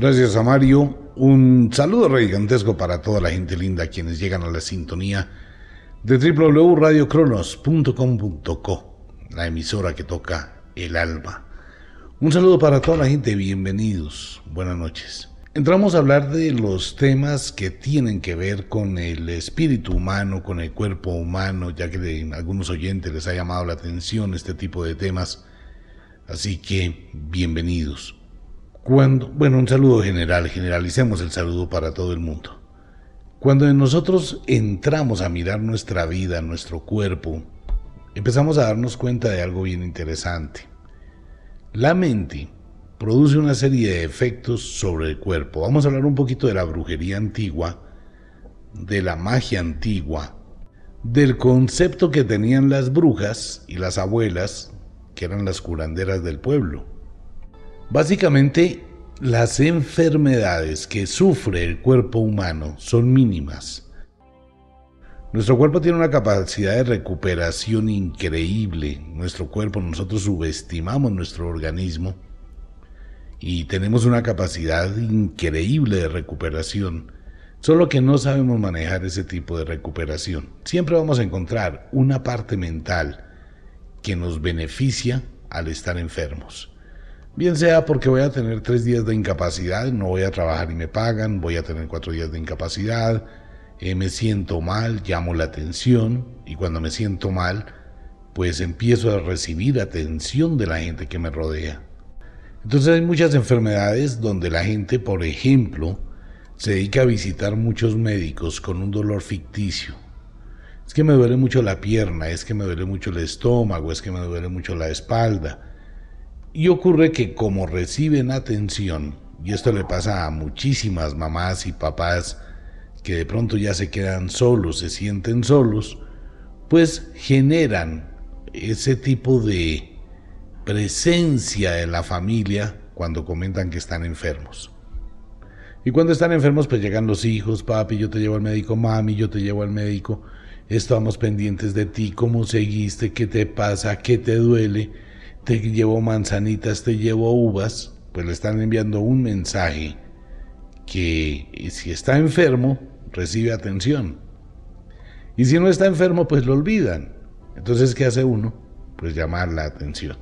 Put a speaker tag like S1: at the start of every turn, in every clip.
S1: Gracias a Mario. Un saludo gigantesco para toda la gente linda quienes llegan a la sintonía de www.radiocronos.com.co, la emisora que toca el alma. Un saludo para toda la gente, bienvenidos, buenas noches. Entramos a hablar de los temas que tienen que ver con el espíritu humano, con el cuerpo humano, ya que de algunos oyentes les ha llamado la atención este tipo de temas. Así que bienvenidos bueno, un saludo general, generalicemos el saludo para todo el mundo. Cuando nosotros entramos a mirar nuestra vida, nuestro cuerpo, empezamos a darnos cuenta de algo bien interesante. La mente produce una serie de efectos sobre el cuerpo. Vamos a hablar un poquito de la brujería antigua, de la magia antigua, del concepto que tenían las brujas y las abuelas, que eran las curanderas del pueblo. Básicamente, las enfermedades que sufre el cuerpo humano son mínimas. Nuestro cuerpo tiene una capacidad de recuperación increíble. Nuestro cuerpo, nosotros subestimamos nuestro organismo y tenemos una capacidad increíble de recuperación. Solo que no sabemos manejar ese tipo de recuperación. Siempre vamos a encontrar una parte mental que nos beneficia al estar enfermos. Bien sea porque voy a tener tres días de incapacidad, no voy a trabajar y me pagan, voy a tener cuatro días de incapacidad, eh, me siento mal, llamo la atención y cuando me siento mal, pues empiezo a recibir atención de la gente que me rodea. Entonces hay muchas enfermedades donde la gente, por ejemplo, se dedica a visitar muchos médicos con un dolor ficticio. Es que me duele mucho la pierna, es que me duele mucho el estómago, es que me duele mucho la espalda y ocurre que como reciben atención, y esto le pasa a muchísimas mamás y papás que de pronto ya se quedan solos, se sienten solos, pues generan ese tipo de presencia en la familia cuando comentan que están enfermos. Y cuando están enfermos, pues llegan los hijos, papi, yo te llevo al médico, mami, yo te llevo al médico, estamos pendientes de ti, cómo seguiste, qué te pasa, qué te duele te llevo manzanitas, te llevo uvas, pues le están enviando un mensaje que si está enfermo, recibe atención. Y si no está enfermo, pues lo olvidan. Entonces, ¿qué hace uno? Pues llamar la atención.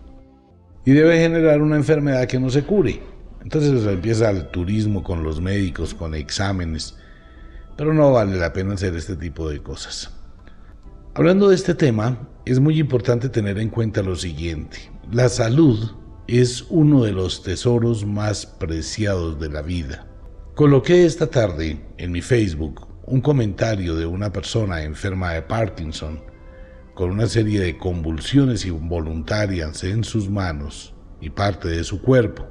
S1: Y debe generar una enfermedad que no se cure. Entonces empieza el turismo con los médicos, con exámenes. Pero no vale la pena hacer este tipo de cosas. Hablando de este tema, es muy importante tener en cuenta lo siguiente. La salud es uno de los tesoros más preciados de la vida. Coloqué esta tarde en mi Facebook un comentario de una persona enferma de Parkinson con una serie de convulsiones involuntarias en sus manos y parte de su cuerpo.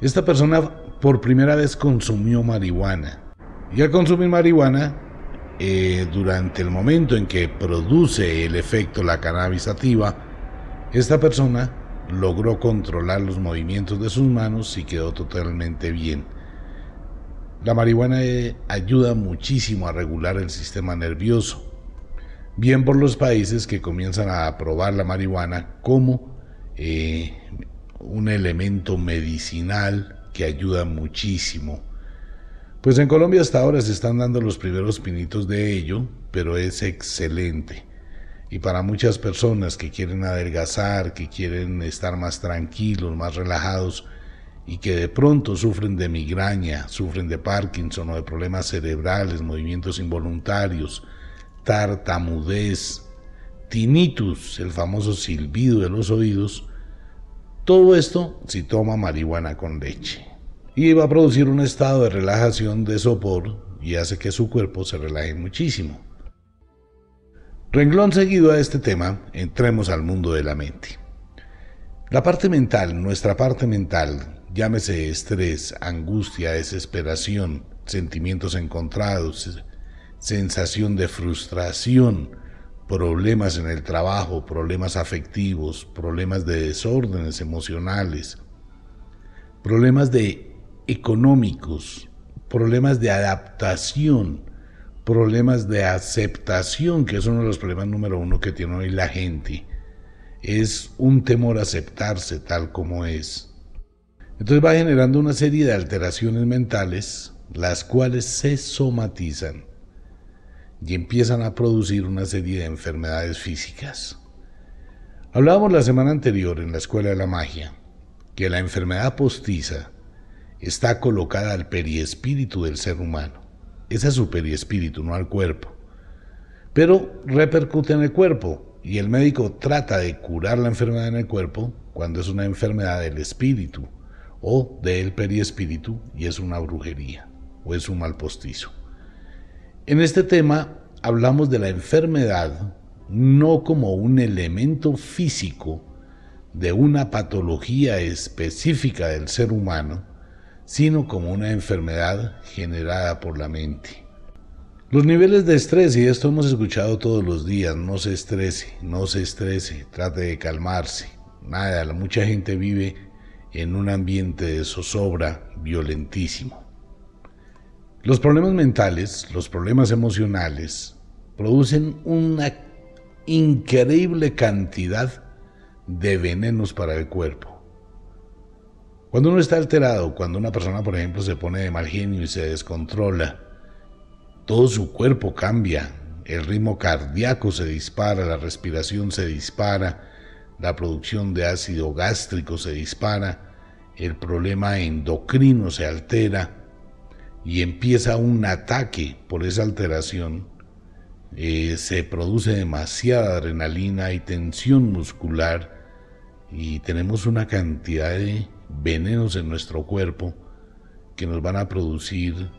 S1: Esta persona por primera vez consumió marihuana y al consumir marihuana, eh, durante el momento en que produce el efecto la cannabis esta persona logró controlar los movimientos de sus manos y quedó totalmente bien. La marihuana eh, ayuda muchísimo a regular el sistema nervioso, bien por los países que comienzan a aprobar la marihuana como eh, un elemento medicinal que ayuda muchísimo. Pues en Colombia hasta ahora se están dando los primeros pinitos de ello, pero es excelente. Y para muchas personas que quieren adelgazar, que quieren estar más tranquilos, más relajados y que de pronto sufren de migraña, sufren de Parkinson o de problemas cerebrales, movimientos involuntarios, tartamudez, tinnitus, el famoso silbido de los oídos, todo esto si toma marihuana con leche. Y va a producir un estado de relajación de sopor y hace que su cuerpo se relaje muchísimo. Renglón seguido a este tema, entremos al mundo de la mente. La parte mental, nuestra parte mental, llámese estrés, angustia, desesperación, sentimientos encontrados, sensación de frustración, problemas en el trabajo, problemas afectivos, problemas de desórdenes emocionales, problemas de económicos, problemas de adaptación problemas de aceptación, que es uno de los problemas número uno que tiene hoy la gente. Es un temor a aceptarse tal como es. Entonces va generando una serie de alteraciones mentales, las cuales se somatizan y empiezan a producir una serie de enfermedades físicas. Hablábamos la semana anterior en la Escuela de la Magia que la enfermedad postiza está colocada al periespíritu del ser humano es a su perispíritu, no al cuerpo. Pero repercute en el cuerpo y el médico trata de curar la enfermedad en el cuerpo cuando es una enfermedad del espíritu o del perispíritu y es una brujería o es un mal postizo. En este tema hablamos de la enfermedad no como un elemento físico de una patología específica del ser humano, sino como una enfermedad generada por la mente. Los niveles de estrés, y esto hemos escuchado todos los días, no se estrese, no se estrese, trate de calmarse. Nada, mucha gente vive en un ambiente de zozobra violentísimo. Los problemas mentales, los problemas emocionales, producen una increíble cantidad de venenos para el cuerpo. Cuando uno está alterado, cuando una persona, por ejemplo, se pone de mal genio y se descontrola, todo su cuerpo cambia, el ritmo cardíaco se dispara, la respiración se dispara, la producción de ácido gástrico se dispara, el problema endocrino se altera y empieza un ataque por esa alteración. Eh, se produce demasiada adrenalina y tensión muscular y tenemos una cantidad de venenos en nuestro cuerpo que nos van a producir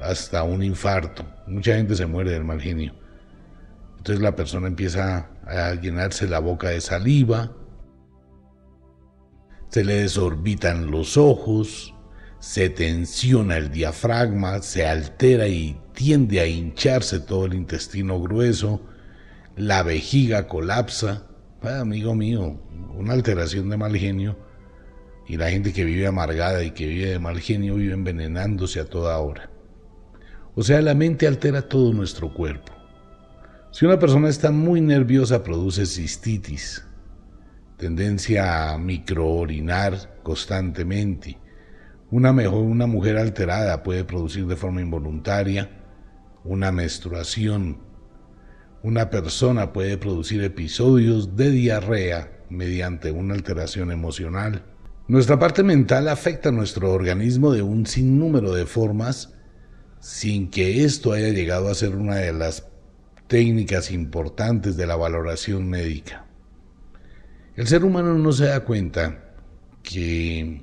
S1: hasta un infarto. Mucha gente se muere del mal genio. Entonces la persona empieza a llenarse la boca de saliva, se le desorbitan los ojos, se tensiona el diafragma, se altera y tiende a hincharse todo el intestino grueso, la vejiga colapsa. Ah, amigo mío, una alteración de mal genio y la gente que vive amargada y que vive de mal genio vive envenenándose a toda hora. O sea, la mente altera todo nuestro cuerpo. Si una persona está muy nerviosa produce cistitis, tendencia a microorinar constantemente. Una, mejor, una mujer alterada puede producir de forma involuntaria una menstruación. Una persona puede producir episodios de diarrea mediante una alteración emocional. Nuestra parte mental afecta a nuestro organismo de un sinnúmero de formas sin que esto haya llegado a ser una de las técnicas importantes de la valoración médica. El ser humano no se da cuenta que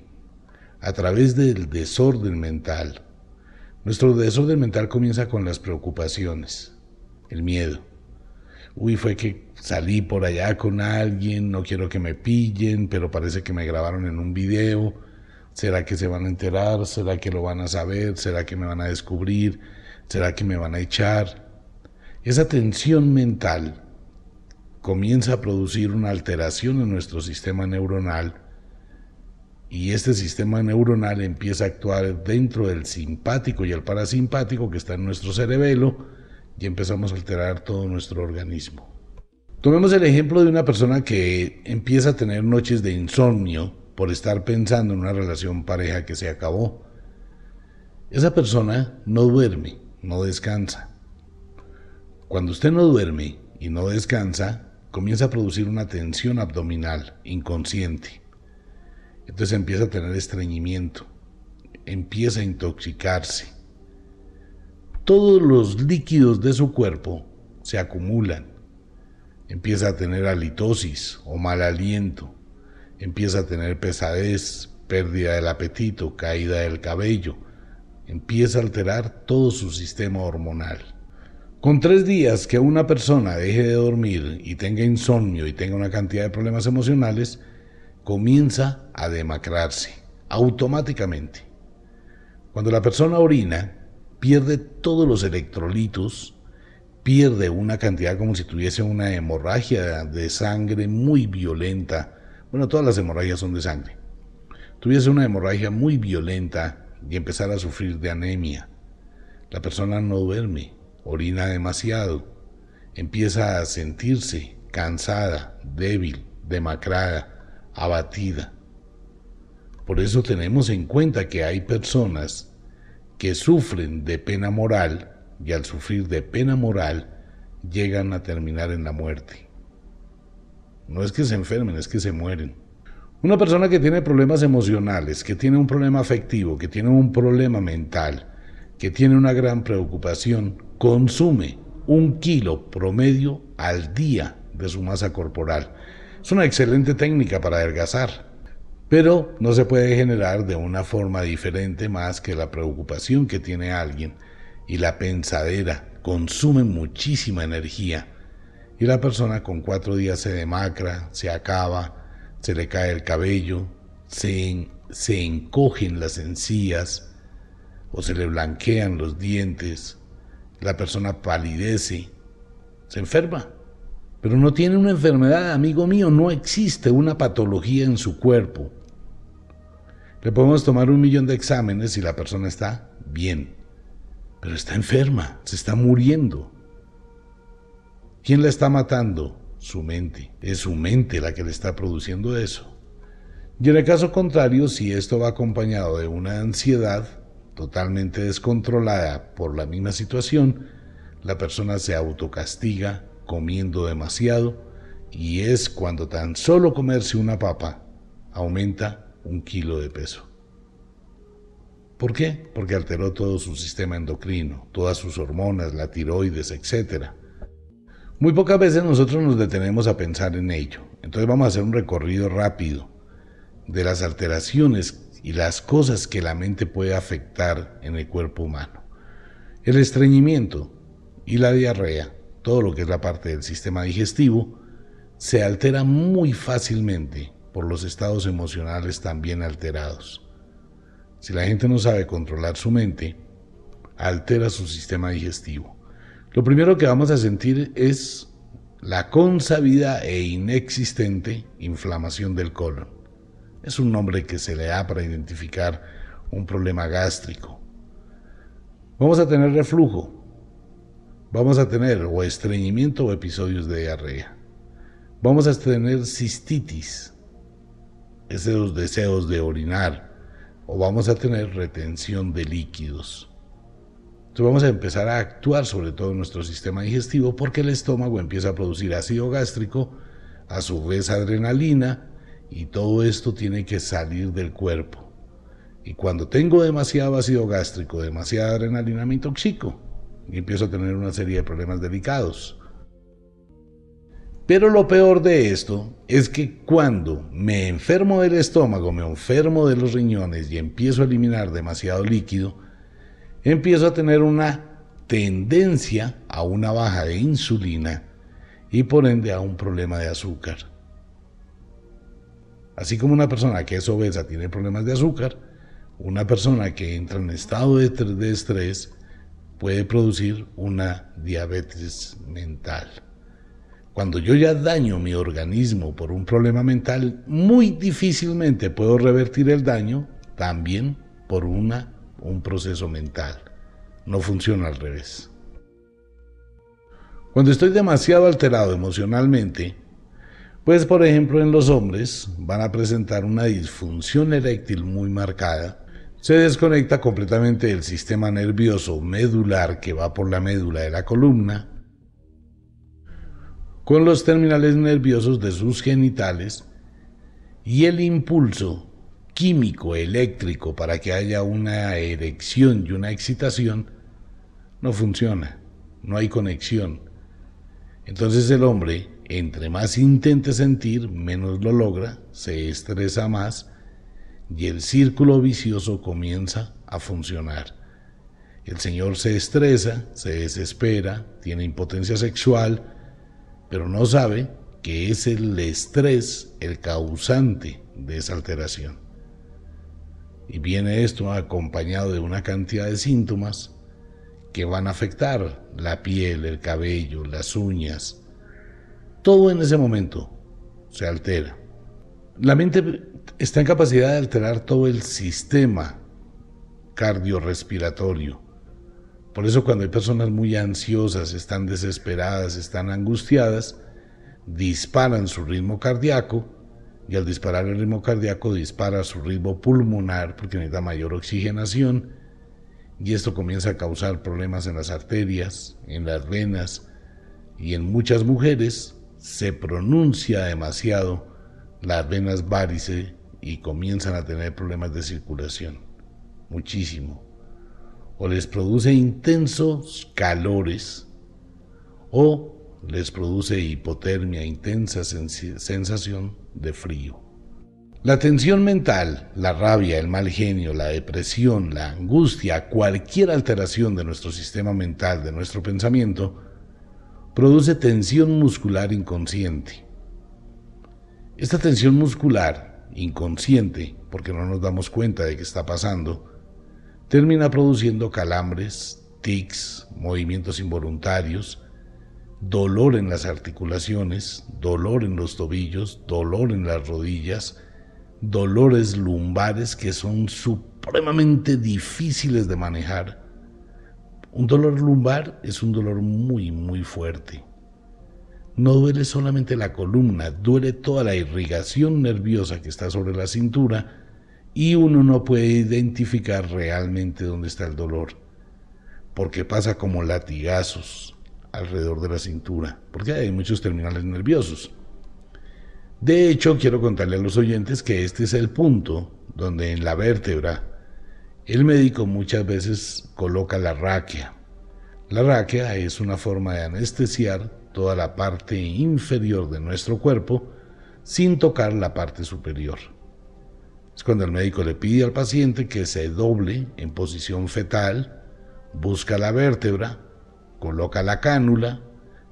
S1: a través del desorden mental, nuestro desorden mental comienza con las preocupaciones, el miedo, uy, fue que salí por allá con alguien, no quiero que me pillen, pero parece que me grabaron en un video. ¿Será que se van a enterar? ¿Será que lo van a saber? ¿Será que me van a descubrir? ¿Será que me van a echar? Esa tensión mental comienza a producir una alteración en nuestro sistema neuronal y este sistema neuronal empieza a actuar dentro del simpático y el parasimpático que está en nuestro cerebelo y empezamos a alterar todo nuestro organismo. Tomemos el ejemplo de una persona que empieza a tener noches de insomnio por estar pensando en una relación pareja que se acabó. Esa persona no duerme, no descansa. Cuando usted no duerme y no descansa, comienza a producir una tensión abdominal inconsciente. Entonces empieza a tener estreñimiento, empieza a intoxicarse todos los líquidos de su cuerpo se acumulan. Empieza a tener halitosis o mal aliento. Empieza a tener pesadez, pérdida del apetito, caída del cabello. Empieza a alterar todo su sistema hormonal. Con tres días que una persona deje de dormir y tenga insomnio y tenga una cantidad de problemas emocionales, comienza a demacrarse automáticamente. Cuando la persona orina, pierde todos los electrolitos, pierde una cantidad como si tuviese una hemorragia de sangre muy violenta. Bueno, todas las hemorragias son de sangre. Tuviese una hemorragia muy violenta y empezara a sufrir de anemia. La persona no duerme, orina demasiado, empieza a sentirse cansada, débil, demacrada, abatida. Por eso tenemos en cuenta que hay personas que sufren de pena moral y al sufrir de pena moral llegan a terminar en la muerte. No es que se enfermen, es que se mueren. Una persona que tiene problemas emocionales, que tiene un problema afectivo, que tiene un problema mental, que tiene una gran preocupación, consume un kilo promedio al día de su masa corporal. Es una excelente técnica para adelgazar. Pero no se puede generar de una forma diferente más que la preocupación que tiene alguien y la pensadera consume muchísima energía y la persona con cuatro días se demacra, se acaba, se le cae el cabello, se, se encogen las encías o se le blanquean los dientes, la persona palidece, se enferma. Pero no tiene una enfermedad, amigo mío, no existe una patología en su cuerpo. Le podemos tomar un millón de exámenes y la persona está bien, pero está enferma, se está muriendo. ¿Quién la está matando? Su mente. Es su mente la que le está produciendo eso. Y en el caso contrario, si esto va acompañado de una ansiedad totalmente descontrolada por la misma situación, la persona se autocastiga comiendo demasiado y es cuando tan solo comerse una papa aumenta un kilo de peso. ¿Por qué? Porque alteró todo su sistema endocrino, todas sus hormonas, la tiroides, etc. Muy pocas veces nosotros nos detenemos a pensar en ello. Entonces vamos a hacer un recorrido rápido de las alteraciones y las cosas que la mente puede afectar en el cuerpo humano. El estreñimiento y la diarrea, todo lo que es la parte del sistema digestivo, se altera muy fácilmente por los estados emocionales también alterados. Si la gente no sabe controlar su mente, altera su sistema digestivo. Lo primero que vamos a sentir es la consabida e inexistente inflamación del colon. Es un nombre que se le da para identificar un problema gástrico. Vamos a tener reflujo. Vamos a tener o estreñimiento o episodios de diarrea. Vamos a tener cistitis, esos deseos de orinar o vamos a tener retención de líquidos. Entonces vamos a empezar a actuar sobre todo en nuestro sistema digestivo porque el estómago empieza a producir ácido gástrico, a su vez adrenalina y todo esto tiene que salir del cuerpo. Y cuando tengo demasiado ácido gástrico, demasiada adrenalina, me intoxico y empiezo a tener una serie de problemas delicados. Pero lo peor de esto es que cuando me enfermo del estómago, me enfermo de los riñones y empiezo a eliminar demasiado líquido, empiezo a tener una tendencia a una baja de insulina y por ende a un problema de azúcar. Así como una persona que es obesa tiene problemas de azúcar, una persona que entra en estado de estrés puede producir una diabetes mental. Cuando yo ya daño mi organismo por un problema mental, muy difícilmente puedo revertir el daño también por una, un proceso mental. No funciona al revés. Cuando estoy demasiado alterado emocionalmente, pues por ejemplo en los hombres van a presentar una disfunción eréctil muy marcada, se desconecta completamente el sistema nervioso medular que va por la médula de la columna, con los terminales nerviosos de sus genitales y el impulso químico eléctrico para que haya una erección y una excitación no funciona, no hay conexión. Entonces el hombre, entre más intente sentir, menos lo logra, se estresa más y el círculo vicioso comienza a funcionar. El señor se estresa, se desespera, tiene impotencia sexual, pero no sabe que es el estrés el causante de esa alteración. Y viene esto acompañado de una cantidad de síntomas que van a afectar la piel, el cabello, las uñas. Todo en ese momento se altera. La mente está en capacidad de alterar todo el sistema cardiorrespiratorio por eso cuando hay personas muy ansiosas, están desesperadas, están angustiadas, disparan su ritmo cardíaco y al disparar el ritmo cardíaco dispara su ritmo pulmonar porque necesita mayor oxigenación y esto comienza a causar problemas en las arterias, en las venas y en muchas mujeres se pronuncia demasiado las venas varices y comienzan a tener problemas de circulación. Muchísimo o les produce intensos calores o les produce hipotermia, intensa sensación de frío. La tensión mental, la rabia, el mal genio, la depresión, la angustia, cualquier alteración de nuestro sistema mental, de nuestro pensamiento, produce tensión muscular inconsciente. Esta tensión muscular inconsciente, porque no nos damos cuenta de que está pasando, termina produciendo calambres, tics, movimientos involuntarios, dolor en las articulaciones, dolor en los tobillos, dolor en las rodillas, dolores lumbares que son supremamente difíciles de manejar. Un dolor lumbar es un dolor muy, muy fuerte. No duele solamente la columna, duele toda la irrigación nerviosa que está sobre la cintura, y uno no puede identificar realmente dónde está el dolor, porque pasa como latigazos alrededor de la cintura, porque hay muchos terminales nerviosos. De hecho, quiero contarle a los oyentes que este es el punto donde en la vértebra el médico muchas veces coloca la raquia. La raquia es una forma de anestesiar toda la parte inferior de nuestro cuerpo sin tocar la parte superior. Es cuando el médico le pide al paciente que se doble en posición fetal, busca la vértebra, coloca la cánula,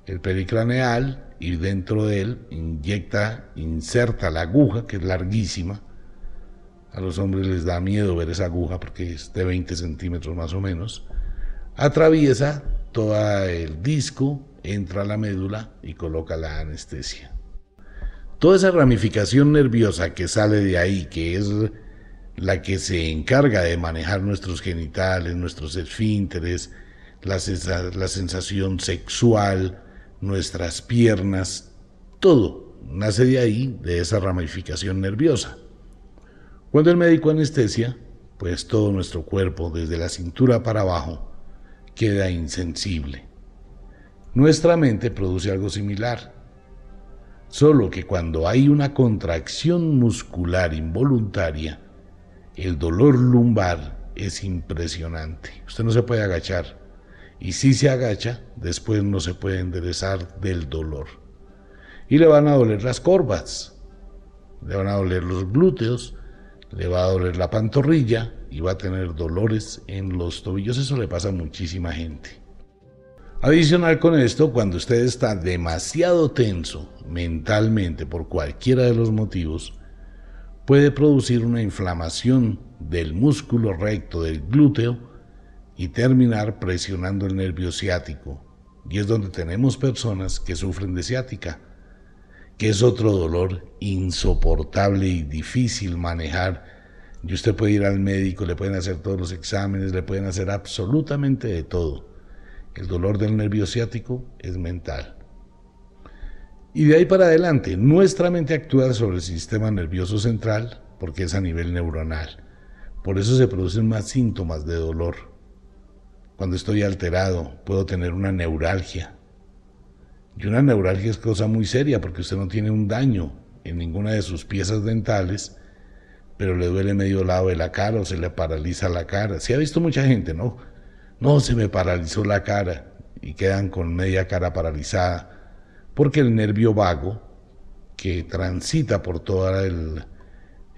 S1: el pericraneal y dentro de él inyecta, inserta la aguja que es larguísima. A los hombres les da miedo ver esa aguja porque es de 20 centímetros más o menos. Atraviesa todo el disco, entra la médula y coloca la anestesia. Toda esa ramificación nerviosa que sale de ahí, que es la que se encarga de manejar nuestros genitales, nuestros esfínteres, la, la sensación sexual, nuestras piernas, todo nace de ahí, de esa ramificación nerviosa. Cuando el médico anestesia, pues todo nuestro cuerpo, desde la cintura para abajo, queda insensible. Nuestra mente produce algo similar. Solo que cuando hay una contracción muscular involuntaria, el dolor lumbar es impresionante. Usted no se puede agachar. Y si se agacha, después no se puede enderezar del dolor. Y le van a doler las corvas, le van a doler los glúteos, le va a doler la pantorrilla y va a tener dolores en los tobillos. Eso le pasa a muchísima gente. Adicional con esto, cuando usted está demasiado tenso mentalmente por cualquiera de los motivos, puede producir una inflamación del músculo recto del glúteo y terminar presionando el nervio ciático. Y es donde tenemos personas que sufren de ciática, que es otro dolor insoportable y difícil manejar. Y usted puede ir al médico, le pueden hacer todos los exámenes, le pueden hacer absolutamente de todo el dolor del nervio ciático es mental. Y de ahí para adelante, nuestra mente actúa sobre el sistema nervioso central porque es a nivel neuronal. Por eso se producen más síntomas de dolor. Cuando estoy alterado, puedo tener una neuralgia. Y una neuralgia es cosa muy seria porque usted no tiene un daño en ninguna de sus piezas dentales, pero le duele medio lado de la cara o se le paraliza la cara. Se ha visto mucha gente, ¿no? No, se me paralizó la cara y quedan con media cara paralizada porque el nervio vago que transita por toda el,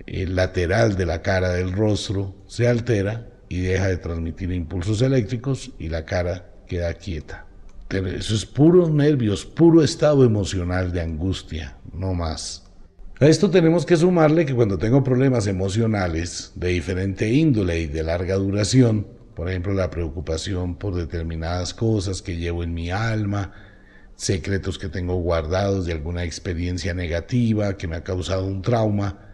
S1: el, lateral de la cara del rostro se altera y deja de transmitir impulsos eléctricos y la cara queda quieta. Eso es puros nervios, puro estado emocional de angustia, no más. A esto tenemos que sumarle que cuando tengo problemas emocionales de diferente índole y de larga duración, por ejemplo, la preocupación por determinadas cosas que llevo en mi alma, secretos que tengo guardados de alguna experiencia negativa que me ha causado un trauma.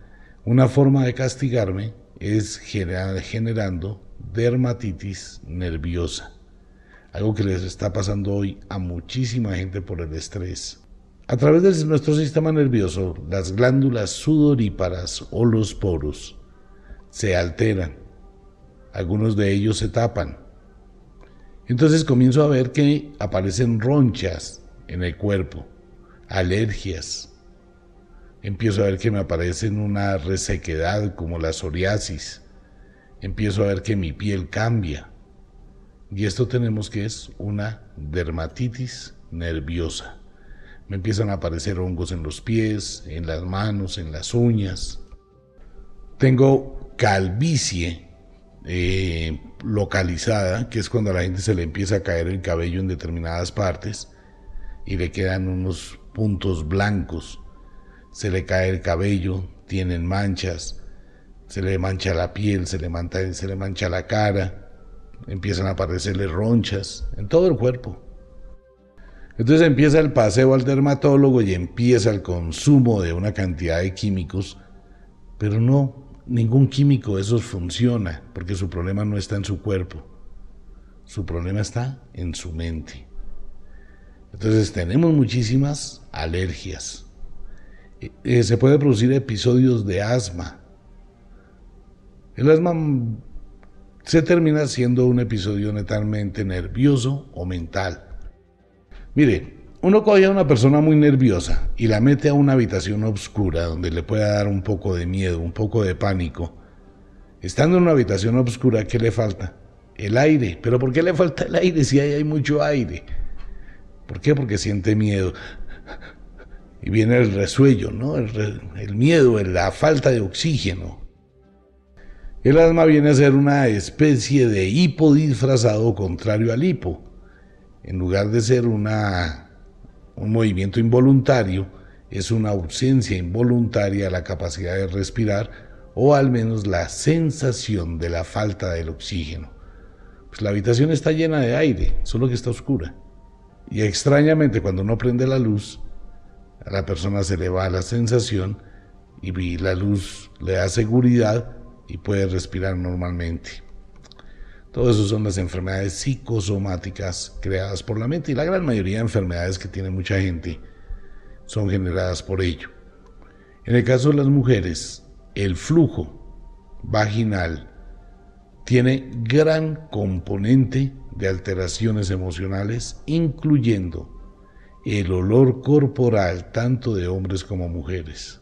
S1: Una forma de castigarme es generando dermatitis nerviosa, algo que les está pasando hoy a muchísima gente por el estrés. A través de nuestro sistema nervioso, las glándulas sudoríparas o los poros se alteran algunos de ellos se tapan. Entonces comienzo a ver que aparecen ronchas en el cuerpo, alergias. Empiezo a ver que me aparecen una resequedad como la psoriasis. Empiezo a ver que mi piel cambia. Y esto tenemos que es una dermatitis nerviosa. Me empiezan a aparecer hongos en los pies, en las manos, en las uñas. Tengo calvicie eh, localizada, que es cuando a la gente se le empieza a caer el cabello en determinadas partes y le quedan unos puntos blancos, se le cae el cabello, tienen manchas, se le mancha la piel, se le mancha, se le mancha la cara, empiezan a aparecerle ronchas en todo el cuerpo. Entonces empieza el paseo al dermatólogo y empieza el consumo de una cantidad de químicos, pero no, ningún químico de esos funciona, porque su problema no está en su cuerpo, su problema está en su mente. Entonces tenemos muchísimas alergias. Eh, se puede producir episodios de asma. El asma se termina siendo un episodio netamente nervioso o mental. Mire, uno coge a una persona muy nerviosa y la mete a una habitación oscura donde le pueda dar un poco de miedo, un poco de pánico. Estando en una habitación oscura, ¿qué le falta? El aire. ¿Pero por qué le falta el aire si ahí hay mucho aire? ¿Por qué? Porque siente miedo. Y viene el resuello, ¿no? El, el miedo, la falta de oxígeno. El asma viene a ser una especie de hipo disfrazado contrario al hipo. En lugar de ser una un movimiento involuntario es una ausencia involuntaria a la capacidad de respirar o al menos la sensación de la falta del oxígeno. Pues la habitación está llena de aire, solo que está oscura. Y extrañamente cuando uno prende la luz, a la persona se le va la sensación y la luz le da seguridad y puede respirar normalmente. Todo eso son las enfermedades psicosomáticas creadas por la mente y la gran mayoría de enfermedades que tiene mucha gente son generadas por ello. En el caso de las mujeres, el flujo vaginal tiene gran componente de alteraciones emocionales, incluyendo el olor corporal tanto de hombres como mujeres.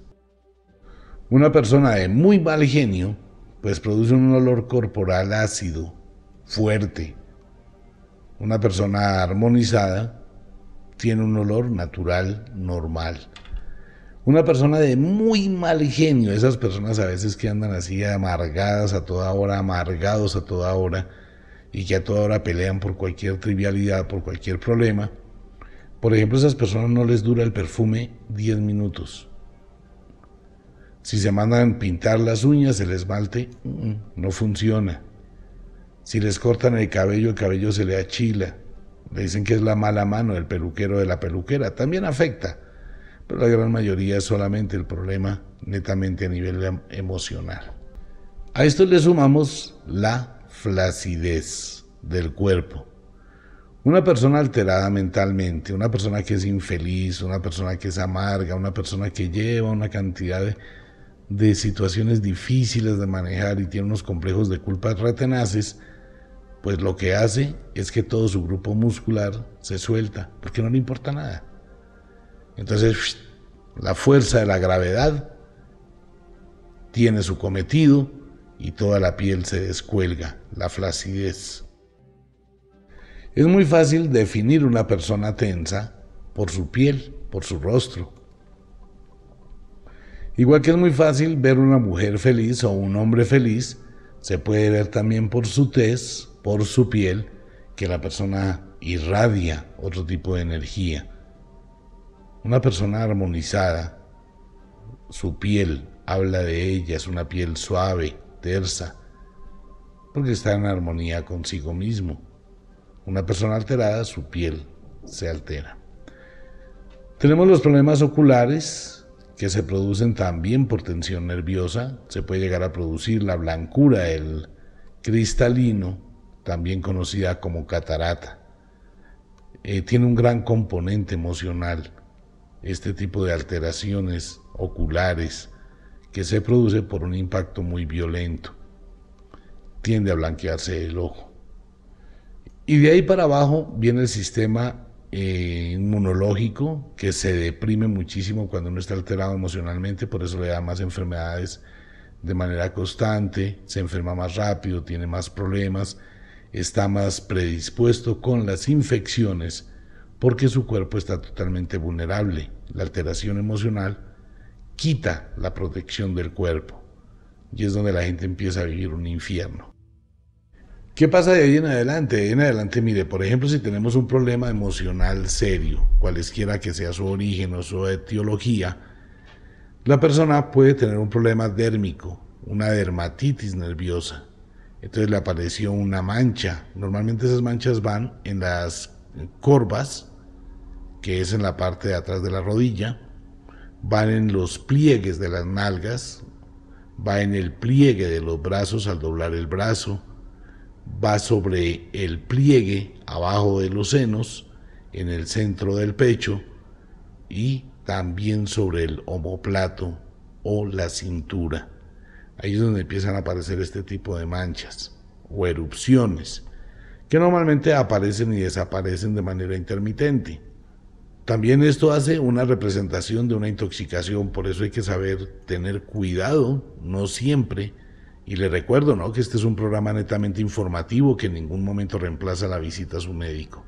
S1: Una persona de muy mal genio, pues produce un olor corporal ácido fuerte. Una persona armonizada tiene un olor natural, normal. Una persona de muy mal genio, esas personas a veces que andan así amargadas a toda hora, amargados a toda hora, y que a toda hora pelean por cualquier trivialidad, por cualquier problema. Por ejemplo, esas personas no les dura el perfume 10 minutos. Si se mandan pintar las uñas, el esmalte mm, no funciona. Si les cortan el cabello, el cabello se le achila. Le dicen que es la mala mano del peluquero de la peluquera. También afecta. Pero la gran mayoría es solamente el problema netamente a nivel em, emocional. A esto le sumamos la flacidez del cuerpo. Una persona alterada mentalmente, una persona que es infeliz, una persona que es amarga, una persona que lleva una cantidad de, situaciones difíciles de manejar y tiene unos complejos de culpas retenaces, pues lo que hace es que todo su grupo muscular se suelta, porque no le importa nada. Entonces, la fuerza de la gravedad tiene su cometido y toda la piel se descuelga, la flacidez. Es muy fácil definir una persona tensa por su piel, por su rostro. Igual que es muy fácil ver una mujer feliz o un hombre feliz, se puede ver también por su tez, por su piel que la persona irradia otro tipo de energía. Una persona armonizada, su piel habla de ella, es una piel suave, tersa, porque está en armonía consigo mismo. Una persona alterada, su piel se altera. Tenemos los problemas oculares que se producen también por tensión nerviosa. Se puede llegar a producir la blancura, el cristalino, también conocida como catarata. Eh, tiene un gran componente emocional este tipo de alteraciones oculares que se produce por un impacto muy violento. Tiende a blanquearse el ojo. Y de ahí para abajo viene el sistema eh, inmunológico que se deprime muchísimo cuando uno está alterado emocionalmente, por eso le da más enfermedades de manera constante, se enferma más rápido, tiene más problemas está más predispuesto con las infecciones porque su cuerpo está totalmente vulnerable. La alteración emocional quita la protección del cuerpo y es donde la gente empieza a vivir un infierno. ¿Qué pasa de ahí en adelante? en adelante, mire, por ejemplo, si tenemos un problema emocional serio, cualesquiera que sea su origen o su etiología, la persona puede tener un problema dérmico, una dermatitis nerviosa, entonces le apareció una mancha. Normalmente esas manchas van en las corvas, que es en la parte de atrás de la rodilla, van en los pliegues de las nalgas, va en el pliegue de los brazos al doblar el brazo, va sobre el pliegue abajo de los senos, en el centro del pecho y también sobre el omoplato o la cintura. Ahí es donde empiezan a aparecer este tipo de manchas o erupciones, que normalmente aparecen y desaparecen de manera intermitente. También esto hace una representación de una intoxicación, por eso hay que saber tener cuidado, no siempre. Y le recuerdo ¿no? que este es un programa netamente informativo que en ningún momento reemplaza la visita a su médico,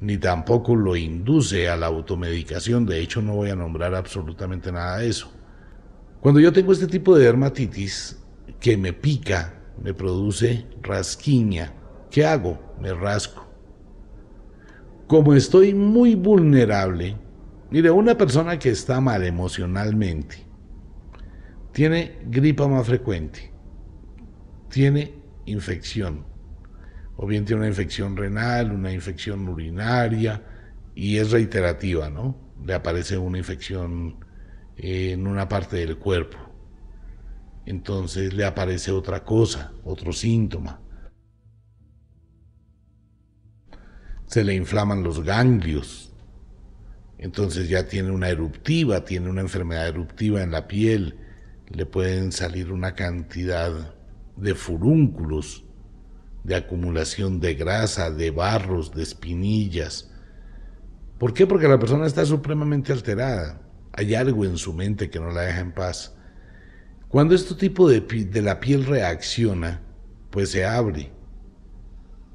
S1: ni tampoco lo induce a la automedicación, de hecho no voy a nombrar absolutamente nada de eso. Cuando yo tengo este tipo de dermatitis que me pica, me produce rasquiña, ¿qué hago? Me rasco. Como estoy muy vulnerable, mire, una persona que está mal emocionalmente tiene gripa más frecuente, tiene infección, o bien tiene una infección renal, una infección urinaria, y es reiterativa, ¿no? Le aparece una infección en una parte del cuerpo. Entonces le aparece otra cosa, otro síntoma. Se le inflaman los ganglios. Entonces ya tiene una eruptiva, tiene una enfermedad eruptiva en la piel. Le pueden salir una cantidad de furúnculos, de acumulación de grasa, de barros, de espinillas. ¿Por qué? Porque la persona está supremamente alterada hay algo en su mente que no la deja en paz. Cuando este tipo de, de la piel reacciona, pues se abre,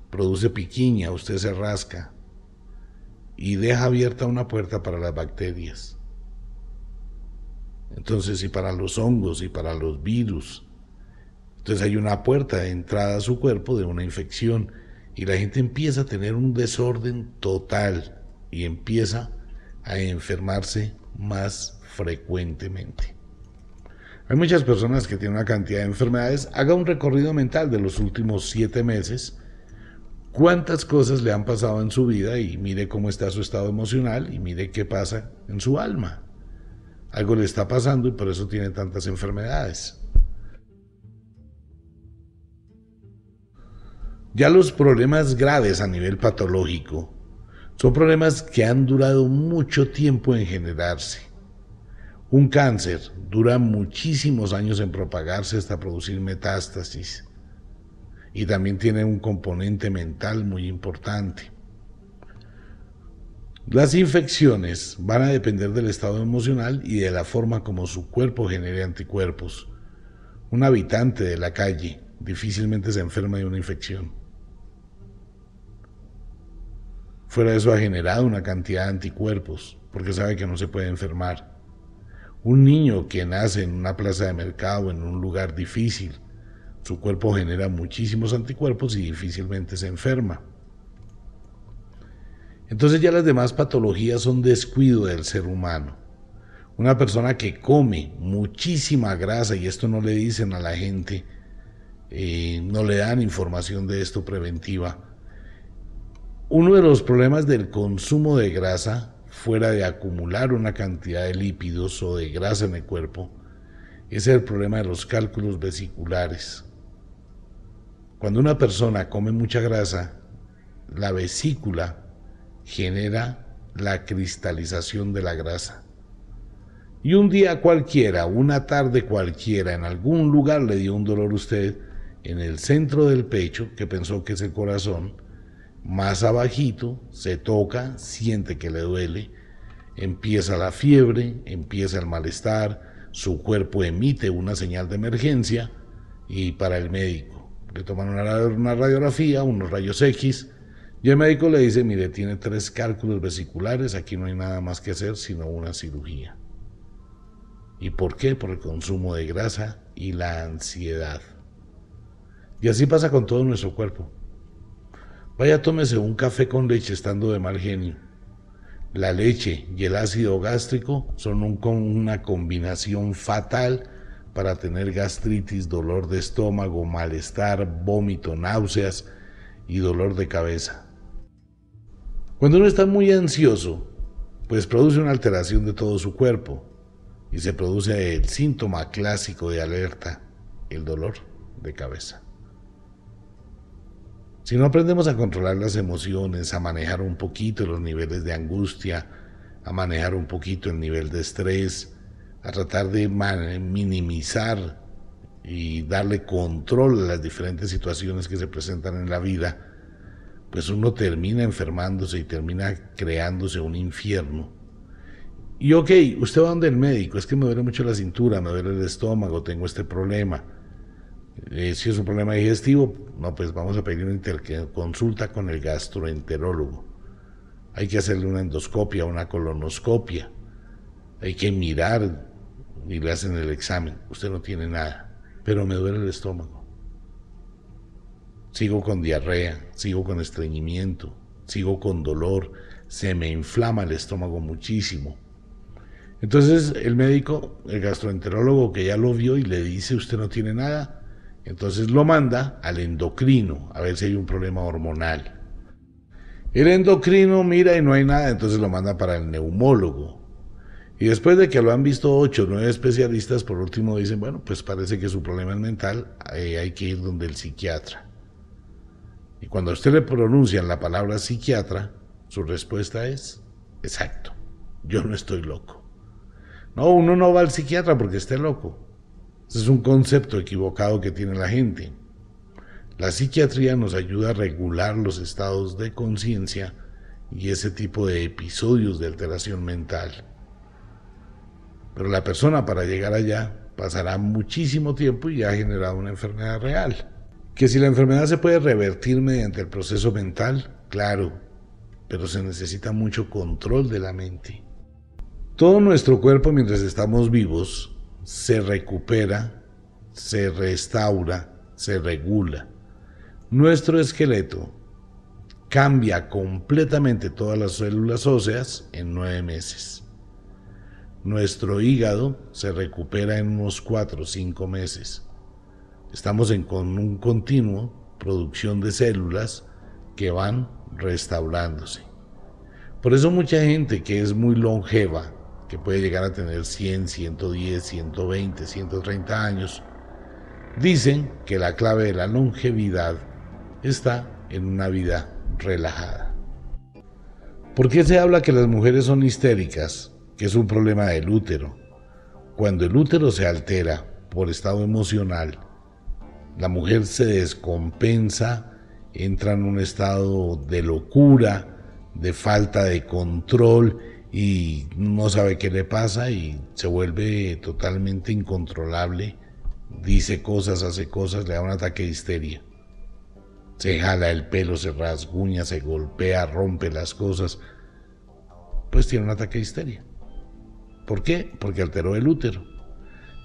S1: produce piquiña, usted se rasca y deja abierta una puerta para las bacterias. Entonces, y para los hongos y para los virus. Entonces hay una puerta de entrada a su cuerpo de una infección y la gente empieza a tener un desorden total y empieza a enfermarse más frecuentemente. Hay muchas personas que tienen una cantidad de enfermedades. Haga un recorrido mental de los últimos siete meses. Cuántas cosas le han pasado en su vida y mire cómo está su estado emocional y mire qué pasa en su alma. Algo le está pasando y por eso tiene tantas enfermedades. Ya los problemas graves a nivel patológico son problemas que han durado mucho tiempo en generarse. Un cáncer dura muchísimos años en propagarse hasta producir metástasis y también tiene un componente mental muy importante. Las infecciones van a depender del estado emocional y de la forma como su cuerpo genere anticuerpos. Un habitante de la calle difícilmente se enferma de una infección. Fuera de eso ha generado una cantidad de anticuerpos, porque sabe que no se puede enfermar. Un niño que nace en una plaza de mercado, en un lugar difícil, su cuerpo genera muchísimos anticuerpos y difícilmente se enferma. Entonces ya las demás patologías son descuido del ser humano. Una persona que come muchísima grasa, y esto no le dicen a la gente, eh, no le dan información de esto preventiva, uno de los problemas del consumo de grasa, fuera de acumular una cantidad de lípidos o de grasa en el cuerpo, es el problema de los cálculos vesiculares. Cuando una persona come mucha grasa, la vesícula genera la cristalización de la grasa. Y un día cualquiera, una tarde cualquiera, en algún lugar le dio un dolor a usted en el centro del pecho, que pensó que es el corazón, más abajito, se toca, siente que le duele, empieza la fiebre, empieza el malestar, su cuerpo emite una señal de emergencia y para el médico. Le toman una radiografía, unos rayos X, y el médico le dice, mire, tiene tres cálculos vesiculares, aquí no hay nada más que hacer sino una cirugía. ¿Y por qué? Por el consumo de grasa y la ansiedad. Y así pasa con todo nuestro cuerpo. Vaya, tómese un café con leche estando de mal genio. La leche y el ácido gástrico son un, una combinación fatal para tener gastritis, dolor de estómago, malestar, vómito, náuseas y dolor de cabeza. Cuando uno está muy ansioso, pues produce una alteración de todo su cuerpo y se produce el síntoma clásico de alerta, el dolor de cabeza. Si no aprendemos a controlar las emociones, a manejar un poquito los niveles de angustia, a manejar un poquito el nivel de estrés, a tratar de minimizar y darle control a las diferentes situaciones que se presentan en la vida, pues uno termina enfermándose y termina creándose un infierno. Y ok, usted va donde el médico, es que me duele mucho la cintura, me duele el estómago, tengo este problema eh, si es un problema digestivo, no, pues vamos a pedir una consulta con el gastroenterólogo. Hay que hacerle una endoscopia, una colonoscopia. Hay que mirar y le hacen el examen. Usted no tiene nada, pero me duele el estómago. Sigo con diarrea, sigo con estreñimiento, sigo con dolor, se me inflama el estómago muchísimo. Entonces el médico, el gastroenterólogo que ya lo vio y le dice, usted no tiene nada, entonces lo manda al endocrino, a ver si hay un problema hormonal. El endocrino mira y no hay nada, entonces lo manda para el neumólogo. Y después de que lo han visto ocho o nueve especialistas, por último dicen, bueno, pues parece que su problema es mental, eh, hay que ir donde el psiquiatra. Y cuando a usted le pronuncian la palabra psiquiatra, su respuesta es, exacto, yo no estoy loco. No, uno no va al psiquiatra porque esté loco. Ese es un concepto equivocado que tiene la gente. La psiquiatría nos ayuda a regular los estados de conciencia y ese tipo de episodios de alteración mental. Pero la persona para llegar allá pasará muchísimo tiempo y ya ha generado una enfermedad real. Que si la enfermedad se puede revertir mediante el proceso mental, claro, pero se necesita mucho control de la mente. Todo nuestro cuerpo mientras estamos vivos se recupera, se restaura, se regula. Nuestro esqueleto cambia completamente todas las células óseas en nueve meses. Nuestro hígado se recupera en unos cuatro o cinco meses. Estamos en con un continuo producción de células que van restaurándose. Por eso mucha gente que es muy longeva que puede llegar a tener 100, 110, 120, 130 años, dicen que la clave de la longevidad está en una vida relajada. ¿Por qué se habla que las mujeres son histéricas, que es un problema del útero? Cuando el útero se altera por estado emocional, la mujer se descompensa, entra en un estado de locura, de falta de control, y no sabe qué le pasa y se vuelve totalmente incontrolable, dice cosas, hace cosas, le da un ataque de histeria. Se jala el pelo, se rasguña, se golpea, rompe las cosas. Pues tiene un ataque de histeria. ¿Por qué? Porque alteró el útero.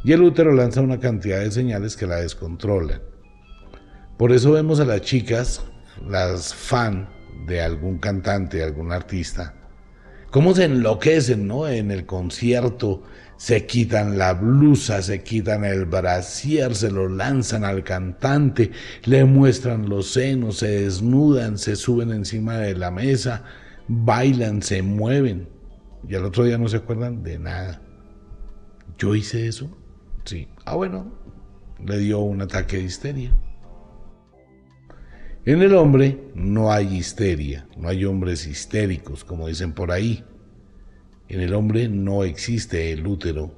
S1: Y el útero lanza una cantidad de señales que la descontrolan. Por eso vemos a las chicas, las fan de algún cantante, algún artista, cómo se enloquecen, ¿no? En el concierto se quitan la blusa, se quitan el brasier, se lo lanzan al cantante, le muestran los senos, se desnudan, se suben encima de la mesa, bailan, se mueven. Y al otro día no se acuerdan de nada. ¿Yo hice eso? Sí. Ah, bueno, le dio un ataque de histeria. En el hombre no hay histeria, no hay hombres histéricos, como dicen por ahí. En el hombre no existe el útero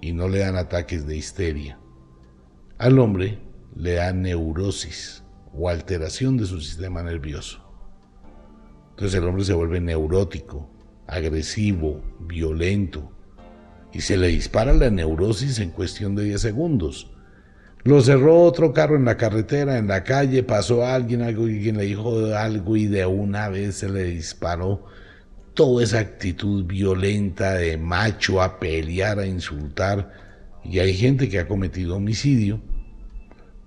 S1: y no le dan ataques de histeria. Al hombre le dan neurosis o alteración de su sistema nervioso. Entonces el hombre se vuelve neurótico, agresivo, violento, y se le dispara la neurosis en cuestión de 10 segundos lo cerró otro carro en la carretera, en la calle, pasó a alguien, alguien le dijo algo y de una vez se le disparó. Toda esa actitud violenta de macho a pelear, a insultar. Y hay gente que ha cometido homicidio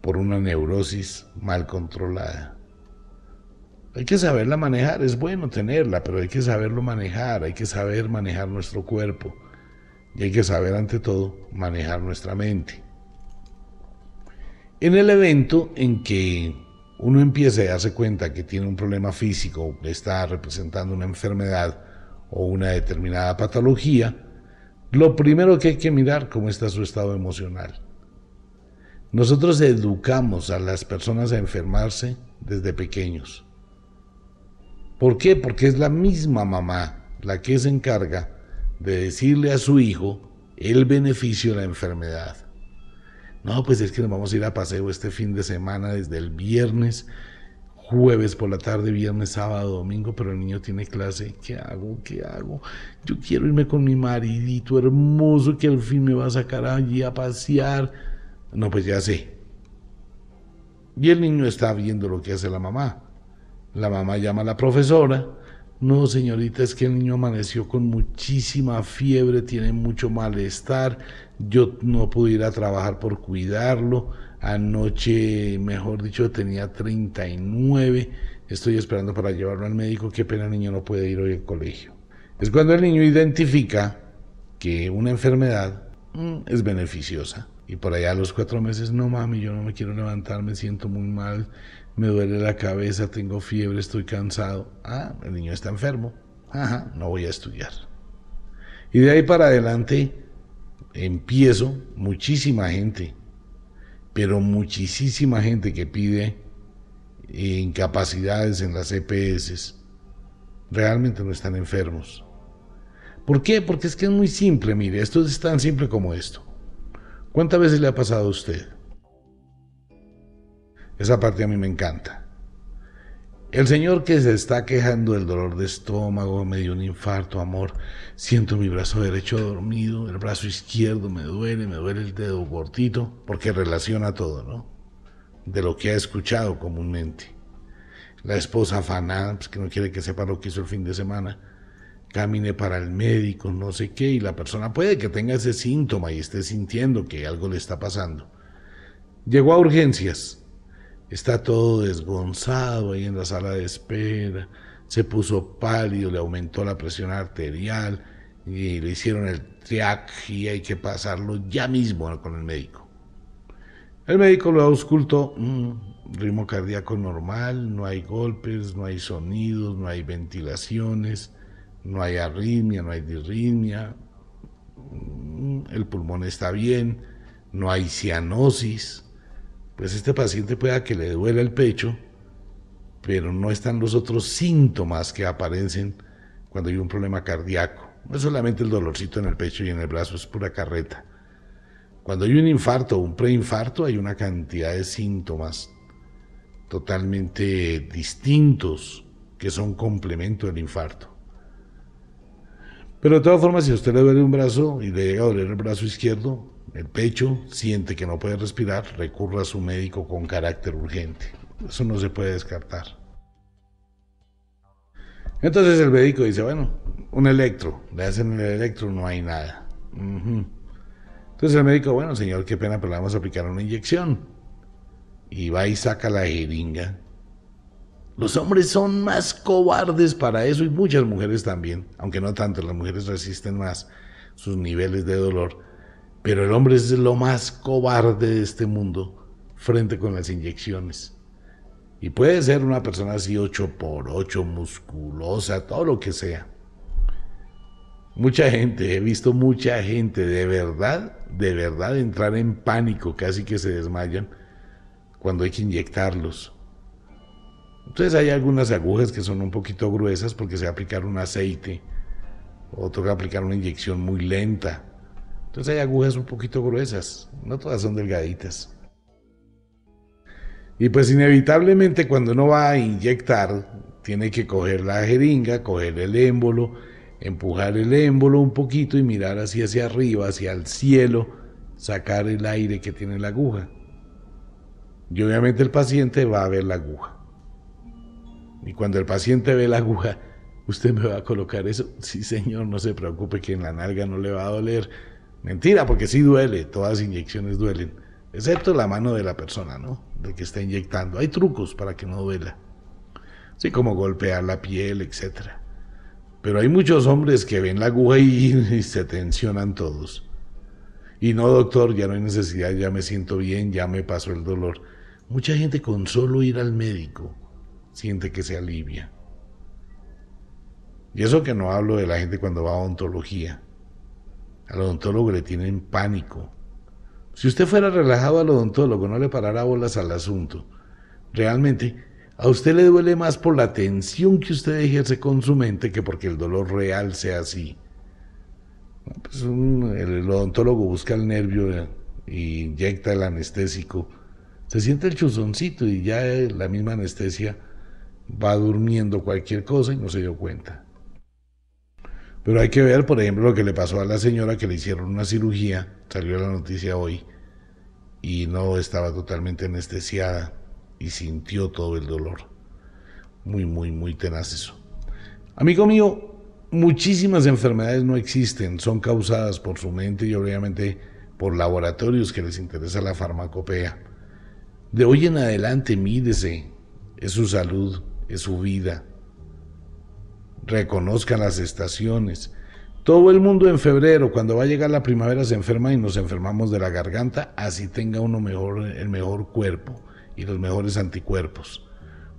S1: por una neurosis mal controlada. Hay que saberla manejar, es bueno tenerla, pero hay que saberlo manejar, hay que saber manejar nuestro cuerpo y hay que saber ante todo manejar nuestra mente. En el evento en que uno empieza a darse cuenta que tiene un problema físico, está representando una enfermedad o una determinada patología, lo primero que hay que mirar cómo está su estado emocional. Nosotros educamos a las personas a enfermarse desde pequeños. ¿Por qué? Porque es la misma mamá la que se encarga de decirle a su hijo el beneficio de la enfermedad. No, pues es que nos vamos a ir a paseo este fin de semana desde el viernes, jueves por la tarde, viernes, sábado, domingo, pero el niño tiene clase. ¿Qué hago? ¿Qué hago? Yo quiero irme con mi maridito hermoso que al fin me va a sacar allí a pasear. No, pues ya sé. Y el niño está viendo lo que hace la mamá. La mamá llama a la profesora. No, señorita, es que el niño amaneció con muchísima fiebre, tiene mucho malestar, yo no pude ir a trabajar por cuidarlo. Anoche, mejor dicho, tenía 39. Estoy esperando para llevarlo al médico. Qué pena, el niño no puede ir hoy al colegio. Es cuando el niño identifica que una enfermedad mm, es beneficiosa. Y por allá a los cuatro meses, no mami, yo no me quiero levantar, me siento muy mal, me duele la cabeza, tengo fiebre, estoy cansado. Ah, el niño está enfermo. Ajá, no voy a estudiar. Y de ahí para adelante, empiezo, muchísima gente, pero muchísima gente que pide eh, incapacidades en las EPS, realmente no están enfermos. ¿Por qué? Porque es que es muy simple, mire, esto es tan simple como esto. ¿Cuántas veces le ha pasado a usted? Esa parte a mí me encanta. El señor que se está quejando del dolor de estómago, me dio un infarto, amor. Siento mi brazo derecho dormido, el brazo izquierdo me duele, me duele el dedo cortito, porque relaciona todo, ¿no? De lo que ha escuchado comúnmente. La esposa afanada, pues, que no quiere que sepa lo que hizo el fin de semana. Camine para el médico, no sé qué, y la persona puede que tenga ese síntoma y esté sintiendo que algo le está pasando. Llegó a urgencias Está todo desgonzado ahí en la sala de espera. Se puso pálido, le aumentó la presión arterial y le hicieron el triac y hay que pasarlo ya mismo con el médico. El médico lo auscultó, mm, ritmo cardíaco normal, no hay golpes, no hay sonidos, no hay ventilaciones, no hay arritmia, no hay dirritmia, mm, el pulmón está bien, no hay cianosis pues este paciente pueda que le duela el pecho, pero no están los otros síntomas que aparecen cuando hay un problema cardíaco. No es solamente el dolorcito en el pecho y en el brazo, es pura carreta. Cuando hay un infarto o un preinfarto, hay una cantidad de síntomas totalmente distintos que son complemento del infarto. Pero de todas formas, si a usted le duele un brazo y le llega a doler el brazo izquierdo, el pecho, siente que no puede respirar, recurra a su médico con carácter urgente. Eso no se puede descartar. Entonces el médico dice, bueno, un electro, le hacen el electro, no hay nada. Entonces el médico, bueno, señor, qué pena, pero le vamos a aplicar una inyección. Y va y saca la jeringa. Los hombres son más cobardes para eso y muchas mujeres también, aunque no tanto, las mujeres resisten más sus niveles de dolor pero el hombre es lo más cobarde de este mundo frente con las inyecciones. Y puede ser una persona así 8 por 8 musculosa, todo lo que sea. Mucha gente, he visto mucha gente de verdad, de verdad entrar en pánico, casi que se desmayan cuando hay que inyectarlos. Entonces hay algunas agujas que son un poquito gruesas porque se va a aplicar un aceite o toca aplicar una inyección muy lenta. Entonces hay agujas un poquito gruesas, no todas son delgaditas. Y pues inevitablemente cuando uno va a inyectar, tiene que coger la jeringa, coger el émbolo, empujar el émbolo un poquito y mirar hacia arriba, hacia el cielo, sacar el aire que tiene la aguja. Y obviamente el paciente va a ver la aguja. Y cuando el paciente ve la aguja, usted me va a colocar eso. Sí, señor, no se preocupe que en la nalga no le va a doler Mentira, porque sí duele, todas las inyecciones duelen, excepto la mano de la persona, ¿no? De que está inyectando. Hay trucos para que no duela, así como golpear la piel, etc. Pero hay muchos hombres que ven la aguja y, y se tensionan todos. Y no, doctor, ya no hay necesidad, ya me siento bien, ya me pasó el dolor. Mucha gente con solo ir al médico siente que se alivia. Y eso que no hablo de la gente cuando va a ontología. Al odontólogo le tienen pánico. Si usted fuera relajado al odontólogo, no le parara bolas al asunto. Realmente, a usted le duele más por la tensión que usted ejerce con su mente que porque el dolor real sea así. Pues el odontólogo busca el nervio eh, y inyecta el anestésico. Se siente el chuzoncito y ya eh, la misma anestesia va durmiendo cualquier cosa y no se dio cuenta. Pero hay que ver, por ejemplo, lo que le pasó a la señora que le hicieron una cirugía, salió la noticia hoy, y no estaba totalmente anestesiada y sintió todo el dolor. Muy, muy, muy tenaz eso. Amigo mío, muchísimas enfermedades no existen, son causadas por su mente y obviamente por laboratorios que les interesa la farmacopea. De hoy en adelante mídese, es su salud, es su vida, Reconozcan las estaciones. Todo el mundo en febrero, cuando va a llegar la primavera, se enferma y nos enfermamos de la garganta, así tenga uno mejor, el mejor cuerpo y los mejores anticuerpos.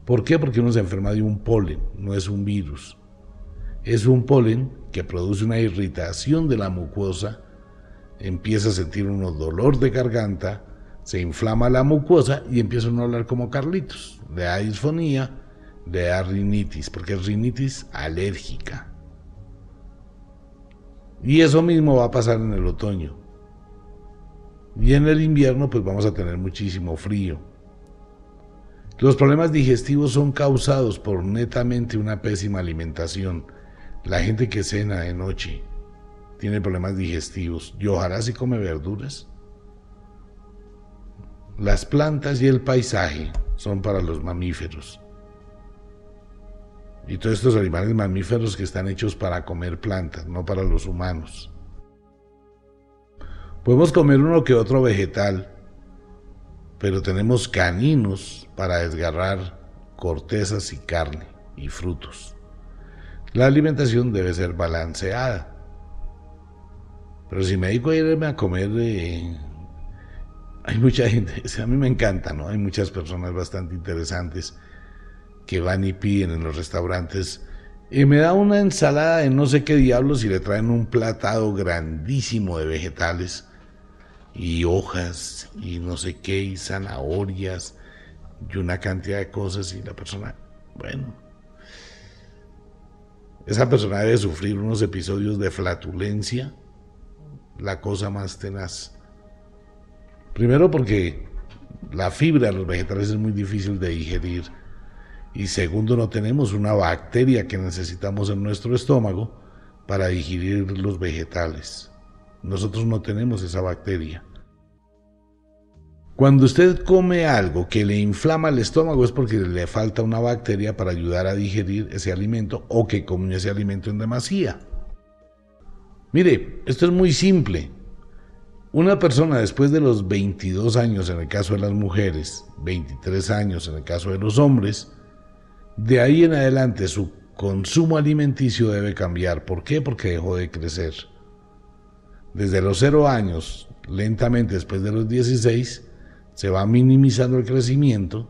S1: ¿Por qué? Porque uno se enferma de un polen, no es un virus. Es un polen que produce una irritación de la mucosa, empieza a sentir uno dolor de garganta, se inflama la mucosa y empieza a hablar como Carlitos. de da de da rinitis, porque es rinitis alérgica. Y eso mismo va a pasar en el otoño. Y en el invierno pues vamos a tener muchísimo frío. Los problemas digestivos son causados por netamente una pésima alimentación. La gente que cena de noche tiene problemas digestivos. Y ojalá si come verduras. Las plantas y el paisaje son para los mamíferos y todos estos animales mamíferos que están hechos para comer plantas, no para los humanos. Podemos comer uno que otro vegetal, pero tenemos caninos para desgarrar cortezas y carne y frutos. La alimentación debe ser balanceada. Pero si me dedico a irme a comer, eh, hay mucha gente, a mí me encanta, ¿no? Hay muchas personas bastante interesantes que van y piden en los restaurantes. y eh, me da una ensalada de no sé qué diablos y le traen un platado grandísimo de vegetales y hojas y no sé qué y zanahorias y una cantidad de cosas y la persona, bueno, esa persona debe sufrir unos episodios de flatulencia, la cosa más tenaz. Primero porque la fibra de los vegetales es muy difícil de digerir y segundo no tenemos una bacteria que necesitamos en nuestro estómago para digerir los vegetales. Nosotros no tenemos esa bacteria. Cuando usted come algo que le inflama el estómago es porque le falta una bacteria para ayudar a digerir ese alimento o que comió ese alimento en demasía. Mire, esto es muy simple. Una persona después de los 22 años en el caso de las mujeres, 23 años en el caso de los hombres, de ahí en adelante su consumo alimenticio debe cambiar. ¿Por qué? Porque dejó de crecer. Desde los 0 años, lentamente después de los 16, se va minimizando el crecimiento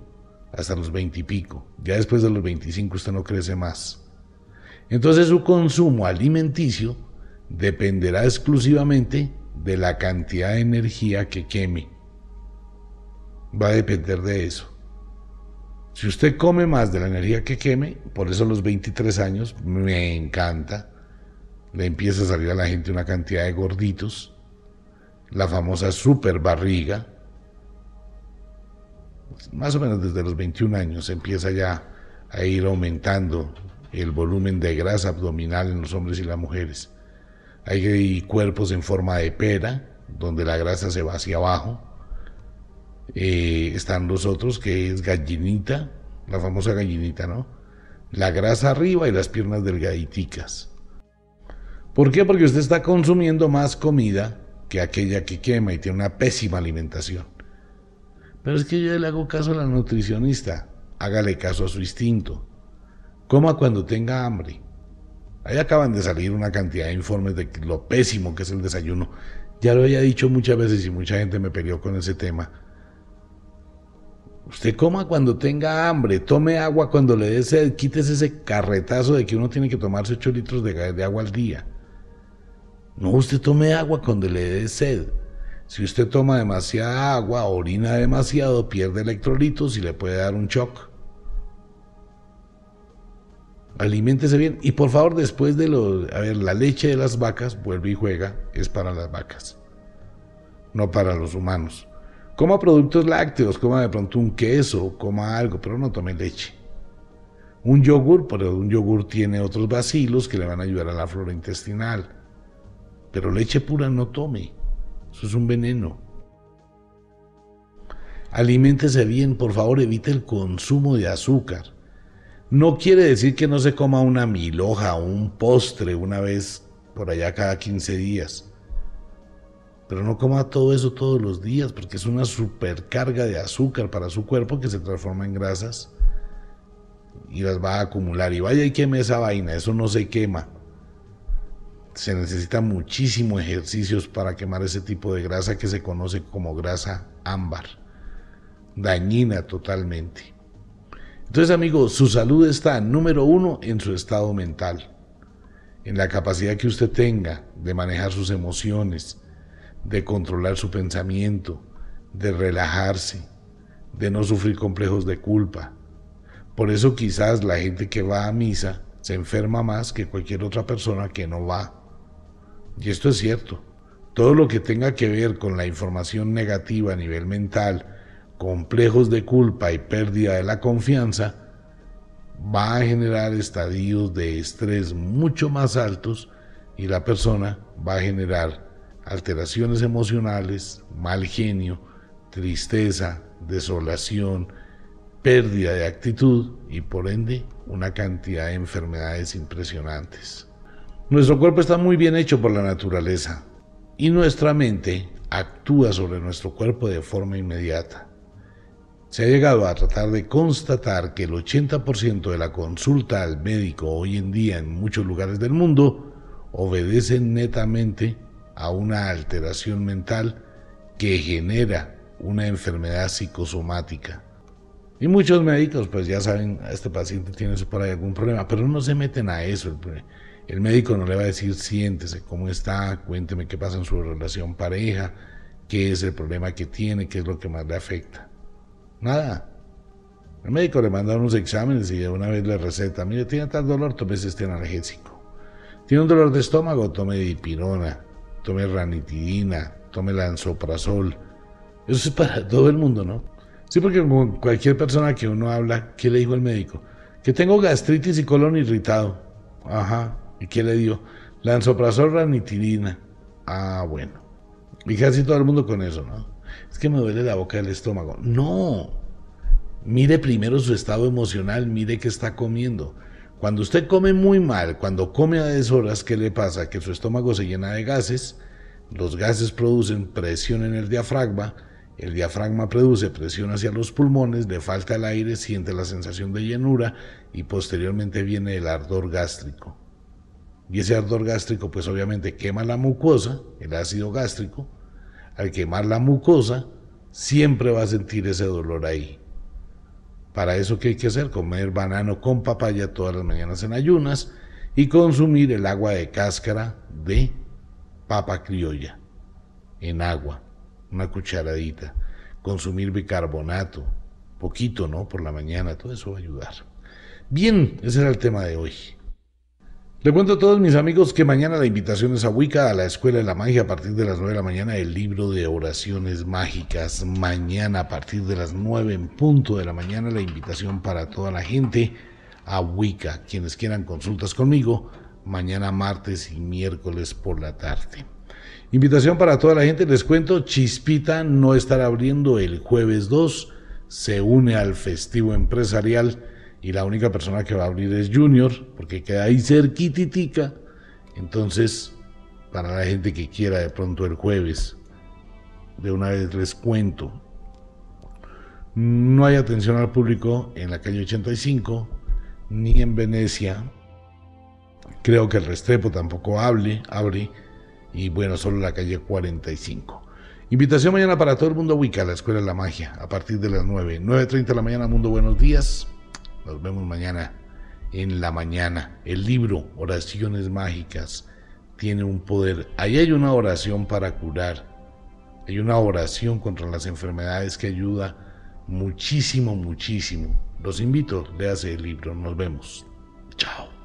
S1: hasta los 20 y pico. Ya después de los 25 usted no crece más. Entonces su consumo alimenticio dependerá exclusivamente de la cantidad de energía que queme. Va a depender de eso. Si usted come más de la energía que queme, por eso los 23 años me encanta, le empieza a salir a la gente una cantidad de gorditos, la famosa super barriga, pues, más o menos desde los 21 años empieza ya a ir aumentando el volumen de grasa abdominal en los hombres y las mujeres. Hay cuerpos en forma de pera, donde la grasa se va hacia abajo, eh, están los otros que es gallinita, la famosa gallinita, ¿no? La grasa arriba y las piernas delgaditas. ¿Por qué? Porque usted está consumiendo más comida que aquella que quema y tiene una pésima alimentación. Pero es que yo le hago caso a la nutricionista. Hágale caso a su instinto. Coma cuando tenga hambre. Ahí acaban de salir una cantidad de informes de lo pésimo que es el desayuno. Ya lo había dicho muchas veces y mucha gente me peleó con ese tema Usted coma cuando tenga hambre, tome agua cuando le dé sed, quítese ese carretazo de que uno tiene que tomarse 8 litros de, de agua al día. No, usted tome agua cuando le dé sed. Si usted toma demasiada agua, orina demasiado, pierde electrolitos y le puede dar un shock. Aliméntese bien. Y por favor, después de los. A ver, la leche de las vacas, vuelve y juega, es para las vacas, no para los humanos. Coma productos lácteos, coma de pronto un queso, coma algo, pero no tome leche. Un yogur, pero un yogur tiene otros bacilos que le van a ayudar a la flora intestinal. Pero leche pura no tome. Eso es un veneno. Aliméntese bien, por favor, evite el consumo de azúcar. No quiere decir que no se coma una miloja, un postre una vez por allá cada 15 días pero no coma todo eso todos los días porque es una supercarga de azúcar para su cuerpo que se transforma en grasas y las va a acumular. Y vaya y queme esa vaina, eso no se quema. Se necesita muchísimo ejercicios para quemar ese tipo de grasa que se conoce como grasa ámbar, dañina totalmente. Entonces amigos, su salud está número uno en su estado mental, en la capacidad que usted tenga de manejar sus emociones, de controlar su pensamiento, de relajarse, de no sufrir complejos de culpa. Por eso quizás la gente que va a misa se enferma más que cualquier otra persona que no va. Y esto es cierto. Todo lo que tenga que ver con la información negativa a nivel mental, complejos de culpa y pérdida de la confianza, va a generar estadios de estrés mucho más altos y la persona va a generar alteraciones emocionales, mal genio, tristeza, desolación, pérdida de actitud y por ende una cantidad de enfermedades impresionantes. Nuestro cuerpo está muy bien hecho por la naturaleza y nuestra mente actúa sobre nuestro cuerpo de forma inmediata. Se ha llegado a tratar de constatar que el 80% de la consulta al médico hoy en día en muchos lugares del mundo obedecen netamente a una alteración mental que genera una enfermedad psicosomática. Y muchos médicos, pues ya saben, este paciente tiene por ahí algún problema, pero no se meten a eso. El, médico no le va a decir, siéntese, ¿cómo está? Cuénteme qué pasa en su relación pareja, qué es el problema que tiene, qué es lo que más le afecta. Nada. El médico le manda unos exámenes y de una vez le receta, mire, tiene tal dolor, tome este analgésico. Tiene un dolor de estómago, tome dipirona tome ranitidina, tome lansoprazol, Eso es para todo el mundo, ¿no? Sí, porque cualquier persona que uno habla, ¿qué le dijo el médico? Que tengo gastritis y colon irritado. Ajá. ¿Y qué le dio? Lansoprazol, ranitidina. Ah, bueno. Y casi todo el mundo con eso, ¿no? Es que me duele la boca del estómago. No. Mire primero su estado emocional, mire qué está comiendo. Cuando usted come muy mal, cuando come a deshoras, ¿qué le pasa? Que su estómago se llena de gases, los gases producen presión en el diafragma, el diafragma produce presión hacia los pulmones, le falta el aire, siente la sensación de llenura y posteriormente viene el ardor gástrico. Y ese ardor gástrico pues obviamente quema la mucosa, el ácido gástrico, al quemar la mucosa siempre va a sentir ese dolor ahí. Para eso, ¿qué hay que hacer? Comer banano con papaya todas las mañanas en ayunas y consumir el agua de cáscara de papa criolla en agua, una cucharadita. Consumir bicarbonato, poquito, ¿no? Por la mañana, todo eso va a ayudar. Bien, ese era el tema de hoy. Le cuento a todos mis amigos que mañana la invitación es a Wicca, a la Escuela de la Magia, a partir de las 9 de la mañana, el libro de oraciones mágicas. Mañana, a partir de las 9 en punto de la mañana, la invitación para toda la gente a Wicca. Quienes quieran consultas conmigo, mañana martes y miércoles por la tarde. Invitación para toda la gente, les cuento, Chispita no estará abriendo el jueves 2, se une al festivo empresarial y la única persona que va a abrir es Junior, porque queda ahí cerquititica. Entonces, para la gente que quiera de pronto el jueves, de una vez les cuento. No hay atención al público en la calle 85, ni en Venecia. Creo que el Restrepo tampoco hable, abre, y bueno, solo la calle 45. Invitación mañana para todo el mundo Wicca, la Escuela de la Magia, a partir de las 9. 9.30 de la mañana, Mundo Buenos Días. Nos vemos mañana en la mañana. El libro Oraciones Mágicas tiene un poder. Ahí hay una oración para curar. Hay una oración contra las enfermedades que ayuda muchísimo, muchísimo. Los invito, léase el libro. Nos vemos. Chao.